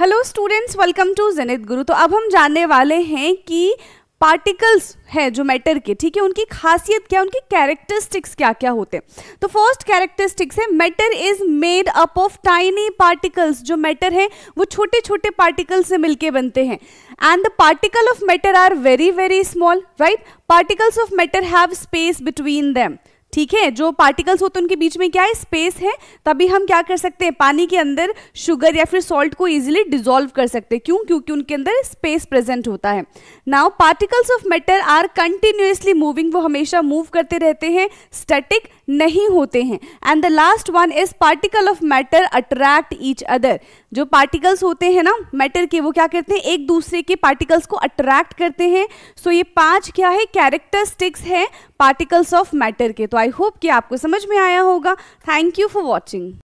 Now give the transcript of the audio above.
hello students welcome to जेनित गुरु तो अब हम जानने वाले हैं कि पार्टिकल्स हैं जो मैटर के ठीक है उनकी खासियत क्या उनकी कैरेक्टरिस्टिक्स क्या क्या होते हैं तो फर्स्ट कैरेक्टरिस्टिक्स है matter is made up of tiny particles जो मैटर है वो छोटे छोटे पार्टिकल से मिलके बनते हैं and the particle of matter are very very small right particles of matter have space between them ठीक है जो पार्टिकल्स होते हैं उनके बीच में क्या है स्पेस है तभी हम क्या कर सकते हैं पानी के अंदर शुगर या फिर सॉल्ट को इजीली डिजोल्व कर सकते हैं क्यों क्योंकि उनके अंदर स्पेस प्रेजेंट होता है now particles of matter are continuously moving वो हमेशा मूव करते रहते हैं स्टैटिक नहीं होते हैं and the last one is particle of matter attract each other जो पार्टिकल्स होते हैं ना मैटर के वो क्या करते हैं एक दूसरे के पार्टिकल्स को अट्रैक्ट करते हैं सो so ये पांच क्या है कैरेक्टरिस्टिक्स है पार्टिकल्स ऑफ मैटर के तो आई होप कि आपको समझ में आया होगा थैंक यू फॉर वॉचिंग